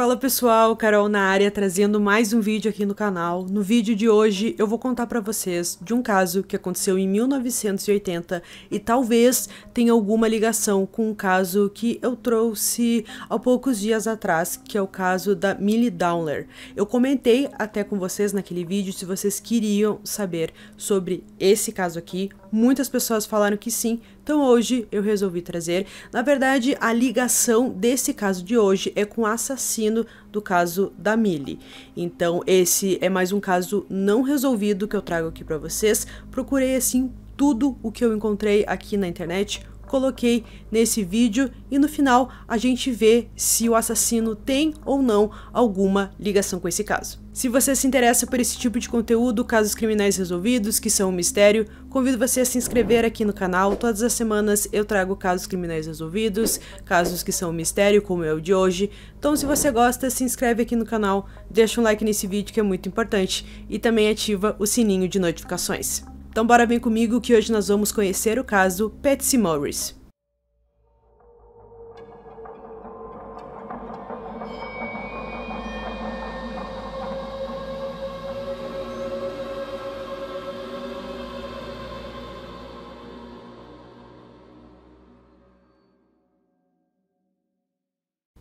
Fala pessoal, Carol na área trazendo mais um vídeo aqui no canal. No vídeo de hoje eu vou contar para vocês de um caso que aconteceu em 1980 e talvez tenha alguma ligação com um caso que eu trouxe há poucos dias atrás, que é o caso da Millie Downler. Eu comentei até com vocês naquele vídeo se vocês queriam saber sobre esse caso aqui. Muitas pessoas falaram que sim, então hoje eu resolvi trazer, na verdade, a ligação desse caso de hoje é com o assassino do caso da Millie. Então esse é mais um caso não resolvido que eu trago aqui para vocês. Procurei assim tudo o que eu encontrei aqui na internet coloquei nesse vídeo e no final a gente vê se o assassino tem ou não alguma ligação com esse caso. Se você se interessa por esse tipo de conteúdo, casos criminais resolvidos, que são um mistério, convido você a se inscrever aqui no canal. Todas as semanas eu trago casos criminais resolvidos, casos que são um mistério, como é o de hoje. Então, se você gosta, se inscreve aqui no canal, deixa um like nesse vídeo que é muito importante e também ativa o sininho de notificações. Então bora vir comigo que hoje nós vamos conhecer o caso Patsy Morris.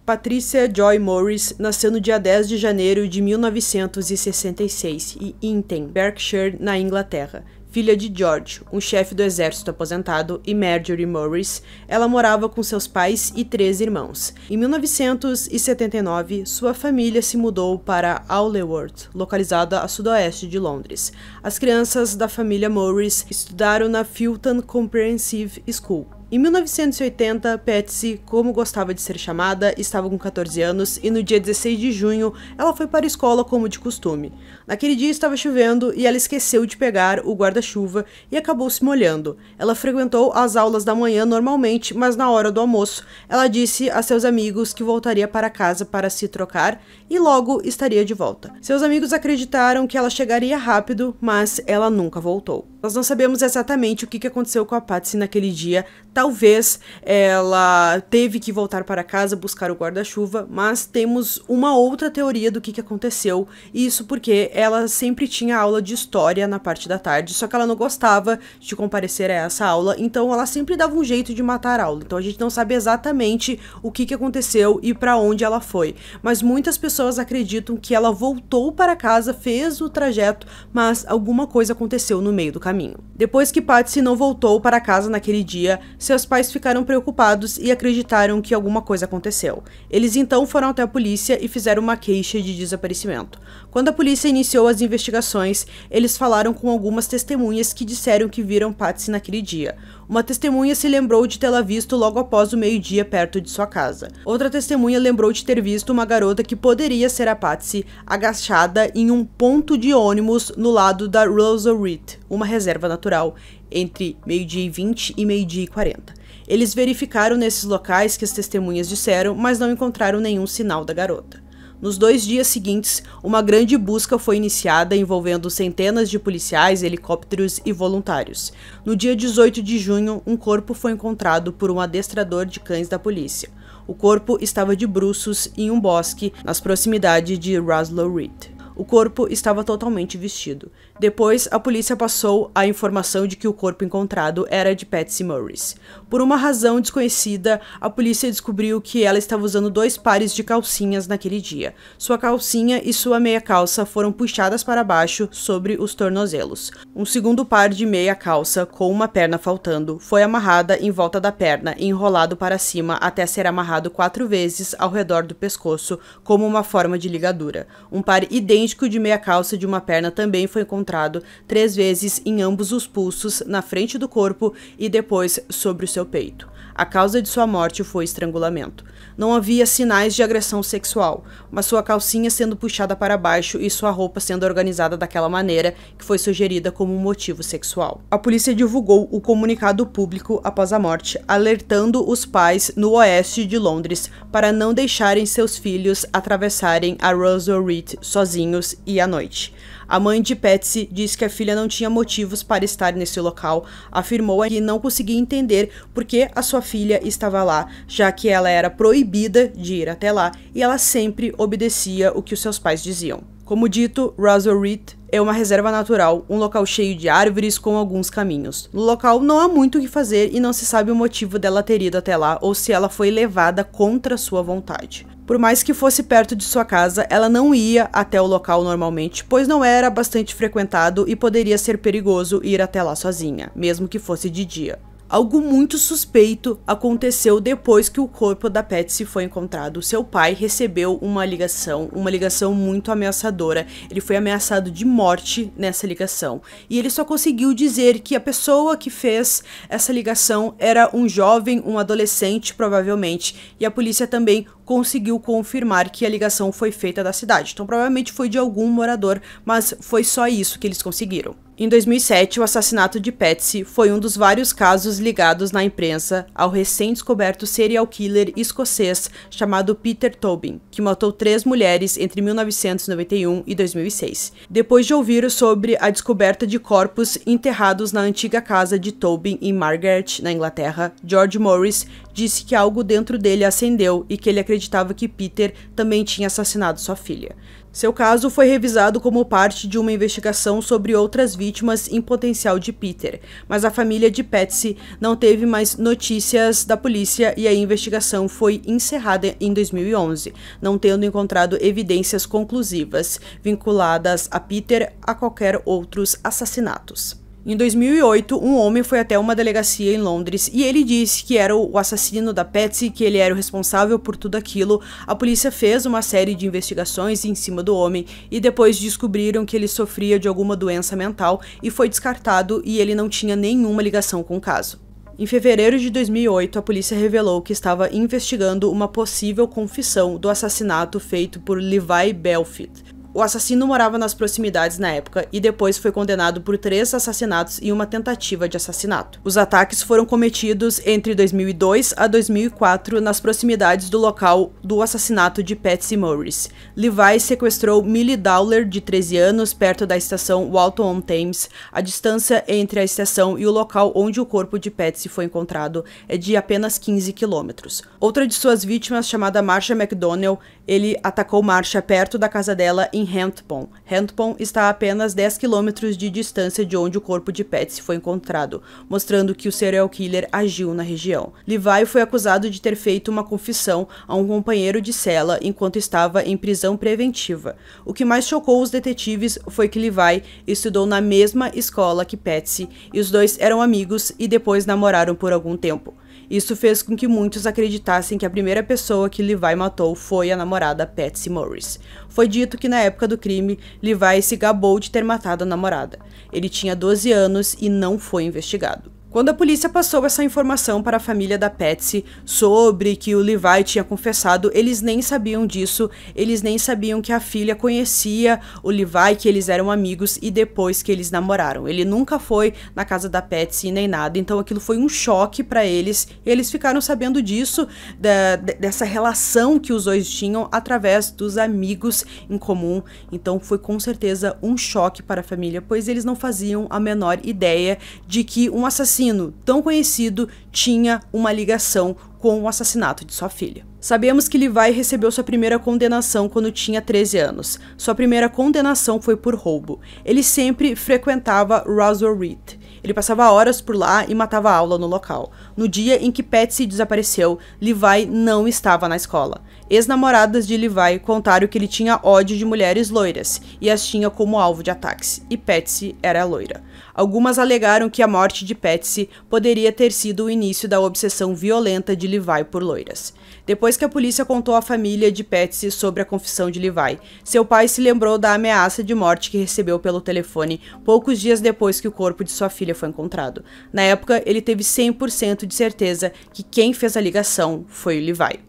Patricia Joy Morris nasceu no dia 10 de janeiro de 1966 em Inten, Berkshire, na Inglaterra filha de George, um chefe do exército aposentado, e Marjorie Morris, ela morava com seus pais e três irmãos. Em 1979, sua família se mudou para Auleworth, localizada a sudoeste de Londres. As crianças da família Morris estudaram na Filton Comprehensive School. Em 1980, Patsy, como gostava de ser chamada, estava com 14 anos e no dia 16 de junho ela foi para a escola como de costume. Naquele dia estava chovendo e ela esqueceu de pegar o guarda-chuva e acabou se molhando. Ela frequentou as aulas da manhã normalmente, mas na hora do almoço ela disse a seus amigos que voltaria para casa para se trocar e logo estaria de volta. Seus amigos acreditaram que ela chegaria rápido, mas ela nunca voltou. Nós não sabemos exatamente o que aconteceu com a Patsy naquele dia, Talvez ela teve que voltar para casa buscar o guarda-chuva, mas temos uma outra teoria do que, que aconteceu. Isso porque ela sempre tinha aula de história na parte da tarde, só que ela não gostava de comparecer a essa aula, então ela sempre dava um jeito de matar a aula. Então a gente não sabe exatamente o que, que aconteceu e para onde ela foi. Mas muitas pessoas acreditam que ela voltou para casa, fez o trajeto, mas alguma coisa aconteceu no meio do caminho. Depois que Patsy não voltou para casa naquele dia, seus pais ficaram preocupados e acreditaram que alguma coisa aconteceu. Eles então foram até a polícia e fizeram uma queixa de desaparecimento. Quando a polícia iniciou as investigações, eles falaram com algumas testemunhas que disseram que viram Patsy naquele dia. Uma testemunha se lembrou de tê-la visto logo após o meio-dia perto de sua casa. Outra testemunha lembrou de ter visto uma garota que poderia ser a Patsy agachada em um ponto de ônibus no lado da Rosalie, uma reserva natural, entre meio-dia e 20 e meio-dia e 40. Eles verificaram nesses locais que as testemunhas disseram, mas não encontraram nenhum sinal da garota. Nos dois dias seguintes, uma grande busca foi iniciada envolvendo centenas de policiais, helicópteros e voluntários. No dia 18 de junho, um corpo foi encontrado por um adestrador de cães da polícia. O corpo estava de bruços em um bosque nas proximidades de Roslow Reed. O corpo estava totalmente vestido. Depois, a polícia passou a informação de que o corpo encontrado era de Patsy Morris. Por uma razão desconhecida, a polícia descobriu que ela estava usando dois pares de calcinhas naquele dia. Sua calcinha e sua meia calça foram puxadas para baixo sobre os tornozelos. Um segundo par de meia calça, com uma perna faltando, foi amarrada em volta da perna e enrolado para cima até ser amarrado quatro vezes ao redor do pescoço, como uma forma de ligadura. Um par idêntico de meia calça de uma perna também foi encontrado encontrado três vezes em ambos os pulsos, na frente do corpo e depois sobre o seu peito. A causa de sua morte foi estrangulamento. Não havia sinais de agressão sexual, mas sua calcinha sendo puxada para baixo e sua roupa sendo organizada daquela maneira que foi sugerida como um motivo sexual. A polícia divulgou o comunicado público após a morte, alertando os pais no oeste de Londres para não deixarem seus filhos atravessarem a Russell Reed sozinhos e à noite. A mãe de Patsy disse que a filha não tinha motivos para estar nesse local, afirmou que não conseguia entender por que a sua filha estava lá, já que ela era proibida de ir até lá e ela sempre obedecia o que os seus pais diziam. Como dito, Roswell Reed é uma reserva natural, um local cheio de árvores com alguns caminhos. No local não há muito o que fazer e não se sabe o motivo dela ter ido até lá ou se ela foi levada contra sua vontade. Por mais que fosse perto de sua casa, ela não ia até o local normalmente, pois não era bastante frequentado e poderia ser perigoso ir até lá sozinha, mesmo que fosse de dia. Algo muito suspeito aconteceu depois que o corpo da Patsy foi encontrado. Seu pai recebeu uma ligação, uma ligação muito ameaçadora. Ele foi ameaçado de morte nessa ligação. E ele só conseguiu dizer que a pessoa que fez essa ligação era um jovem, um adolescente, provavelmente. E a polícia também conseguiu confirmar que a ligação foi feita da cidade. Então, provavelmente foi de algum morador, mas foi só isso que eles conseguiram. Em 2007, o assassinato de Patsy foi um dos vários casos ligados na imprensa ao recém-descoberto serial killer escocês chamado Peter Tobin, que matou três mulheres entre 1991 e 2006. Depois de ouvir sobre a descoberta de corpos enterrados na antiga casa de Tobin em Margaret, na Inglaterra, George Morris disse que algo dentro dele acendeu e que ele acreditava que Peter também tinha assassinado sua filha. Seu caso foi revisado como parte de uma investigação sobre outras vítimas em potencial de Peter, mas a família de Patsy não teve mais notícias da polícia e a investigação foi encerrada em 2011, não tendo encontrado evidências conclusivas vinculadas a Peter a qualquer outros assassinatos. Em 2008, um homem foi até uma delegacia em Londres e ele disse que era o assassino da Patsy, que ele era o responsável por tudo aquilo. A polícia fez uma série de investigações em cima do homem e depois descobriram que ele sofria de alguma doença mental e foi descartado e ele não tinha nenhuma ligação com o caso. Em fevereiro de 2008, a polícia revelou que estava investigando uma possível confissão do assassinato feito por Levi Belfit. O assassino morava nas proximidades na época e depois foi condenado por três assassinatos e uma tentativa de assassinato. Os ataques foram cometidos entre 2002 a 2004 nas proximidades do local do assassinato de Patsy Morris. Levi sequestrou Millie Dowler, de 13 anos, perto da estação Walton-on-Thames. A distância entre a estação e o local onde o corpo de Patsy foi encontrado é de apenas 15 quilômetros. Outra de suas vítimas, chamada Marsha McDonnell, ele atacou Marsha perto da casa dela em Hentpon. Hentpon está a apenas 10 quilômetros de distância de onde o corpo de Patsy foi encontrado, mostrando que o serial killer agiu na região. Levi foi acusado de ter feito uma confissão a um companheiro de cela enquanto estava em prisão preventiva. O que mais chocou os detetives foi que Levi estudou na mesma escola que Patsy e os dois eram amigos e depois namoraram por algum tempo. Isso fez com que muitos acreditassem que a primeira pessoa que Levi matou foi a namorada Patsy Morris. Foi dito que na época do crime, Levi se gabou de ter matado a namorada. Ele tinha 12 anos e não foi investigado. Quando a polícia passou essa informação para a família da Patsy sobre que o Levi tinha confessado, eles nem sabiam disso, eles nem sabiam que a filha conhecia o Levi, que eles eram amigos e depois que eles namoraram. Ele nunca foi na casa da Patsy nem nada, então aquilo foi um choque para eles. Eles ficaram sabendo disso, da, dessa relação que os dois tinham através dos amigos em comum. Então foi com certeza um choque para a família, pois eles não faziam a menor ideia de que um assassino assassino tão conhecido tinha uma ligação com o assassinato de sua filha. Sabemos que Levi recebeu sua primeira condenação quando tinha 13 anos. Sua primeira condenação foi por roubo. Ele sempre frequentava Roswell Reed. Ele passava horas por lá e matava aula no local. No dia em que Patsy desapareceu, Levi não estava na escola. Ex-namoradas de Levi contaram que ele tinha ódio de mulheres loiras e as tinha como alvo de ataques, e Patsy era loira. Algumas alegaram que a morte de Patsy poderia ter sido o início da obsessão violenta de Levi por loiras. Depois que a polícia contou à família de Patsy sobre a confissão de Levi, seu pai se lembrou da ameaça de morte que recebeu pelo telefone poucos dias depois que o corpo de sua filha foi encontrado. Na época, ele teve 100% de certeza que quem fez a ligação foi o Levi.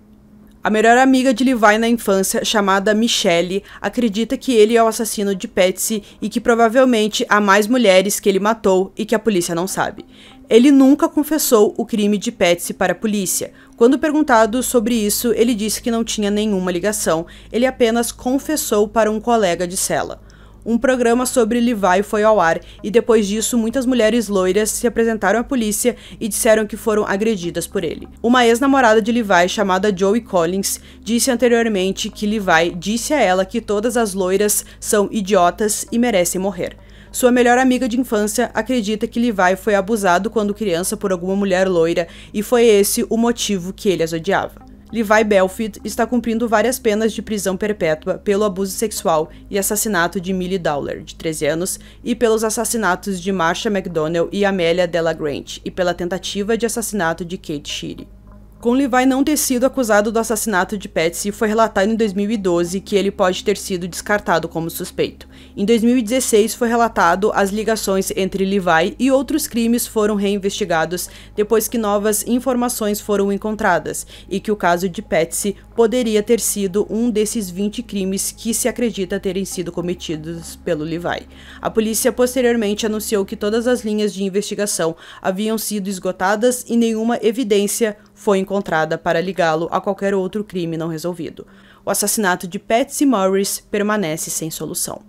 A melhor amiga de Levi na infância, chamada Michelle, acredita que ele é o assassino de Patsy e que provavelmente há mais mulheres que ele matou e que a polícia não sabe. Ele nunca confessou o crime de Patsy para a polícia. Quando perguntado sobre isso, ele disse que não tinha nenhuma ligação, ele apenas confessou para um colega de cela. Um programa sobre Levi foi ao ar e depois disso muitas mulheres loiras se apresentaram à polícia e disseram que foram agredidas por ele. Uma ex-namorada de Levi chamada Joey Collins disse anteriormente que Levi disse a ela que todas as loiras são idiotas e merecem morrer. Sua melhor amiga de infância acredita que Levi foi abusado quando criança por alguma mulher loira e foi esse o motivo que ele as odiava. Levi Belfield está cumprindo várias penas de prisão perpétua pelo abuso sexual e assassinato de Millie Dowler, de 13 anos, e pelos assassinatos de Marsha McDonnell e Amelia Della Grant, e pela tentativa de assassinato de Kate Sheedy com Levi não ter sido acusado do assassinato de Patsy, foi relatado em 2012 que ele pode ter sido descartado como suspeito. Em 2016 foi relatado as ligações entre Levi e outros crimes foram reinvestigados depois que novas informações foram encontradas e que o caso de Patsy poderia ter sido um desses 20 crimes que se acredita terem sido cometidos pelo Levi. A polícia posteriormente anunciou que todas as linhas de investigação haviam sido esgotadas e nenhuma evidência foi encontrada para ligá-lo a qualquer outro crime não resolvido. O assassinato de Patsy Morris permanece sem solução.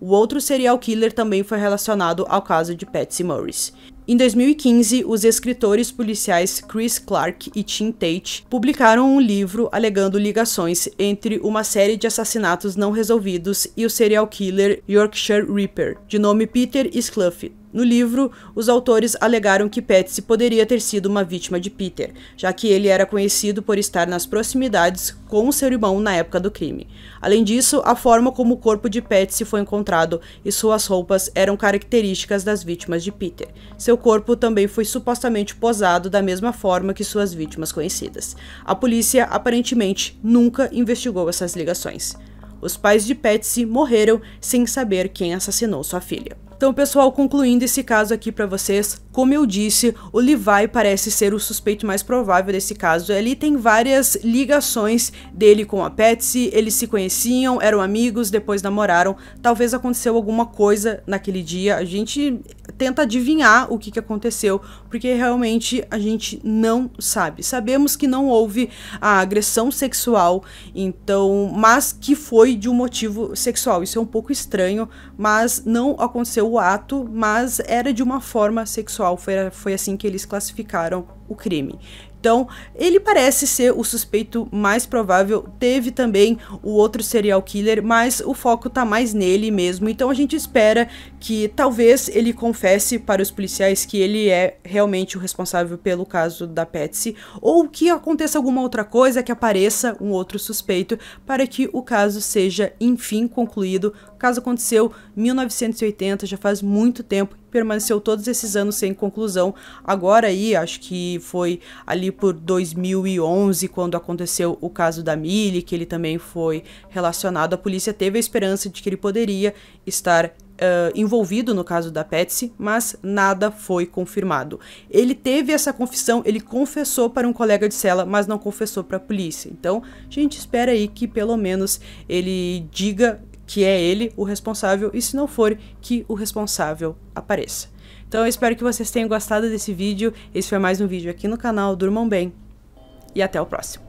O outro serial killer também foi relacionado ao caso de Patsy Morris. Em 2015, os escritores policiais Chris Clark e Tim Tate publicaram um livro alegando ligações entre uma série de assassinatos não resolvidos e o serial killer Yorkshire Reaper, de nome Peter Scluffy, no livro, os autores alegaram que Patsy poderia ter sido uma vítima de Peter, já que ele era conhecido por estar nas proximidades com seu irmão na época do crime. Além disso, a forma como o corpo de Patsy foi encontrado e suas roupas eram características das vítimas de Peter. Seu corpo também foi supostamente posado da mesma forma que suas vítimas conhecidas. A polícia aparentemente nunca investigou essas ligações. Os pais de Patsy morreram sem saber quem assassinou sua filha. Então, pessoal, concluindo esse caso aqui para vocês, como eu disse, o Levi parece ser o suspeito mais provável desse caso. Ali tem várias ligações dele com a Patsy, eles se conheciam, eram amigos, depois namoraram. Talvez aconteceu alguma coisa naquele dia. A gente tenta adivinhar o que, que aconteceu, porque realmente a gente não sabe. Sabemos que não houve a agressão sexual, então, mas que foi de um motivo sexual. Isso é um pouco estranho, mas não aconteceu o ato, mas era de uma forma sexual, foi, foi assim que eles classificaram o crime. Então, ele parece ser o suspeito mais provável. Teve também o outro serial killer, mas o foco tá mais nele mesmo. Então a gente espera que talvez ele confesse para os policiais que ele é realmente o responsável pelo caso da Patsy, ou que aconteça alguma outra coisa, que apareça um outro suspeito para que o caso seja enfim concluído. O caso aconteceu em 1980, já faz muito tempo permaneceu todos esses anos sem conclusão. Agora aí, acho que foi ali por 2011 quando aconteceu o caso da Millie, que ele também foi relacionado. A polícia teve a esperança de que ele poderia estar Uh, envolvido no caso da Patsy, mas nada foi confirmado. Ele teve essa confissão, ele confessou para um colega de cela, mas não confessou para a polícia. Então, a gente espera aí que pelo menos ele diga que é ele o responsável e se não for, que o responsável apareça. Então eu espero que vocês tenham gostado desse vídeo, esse foi mais um vídeo aqui no canal, durmam bem e até o próximo.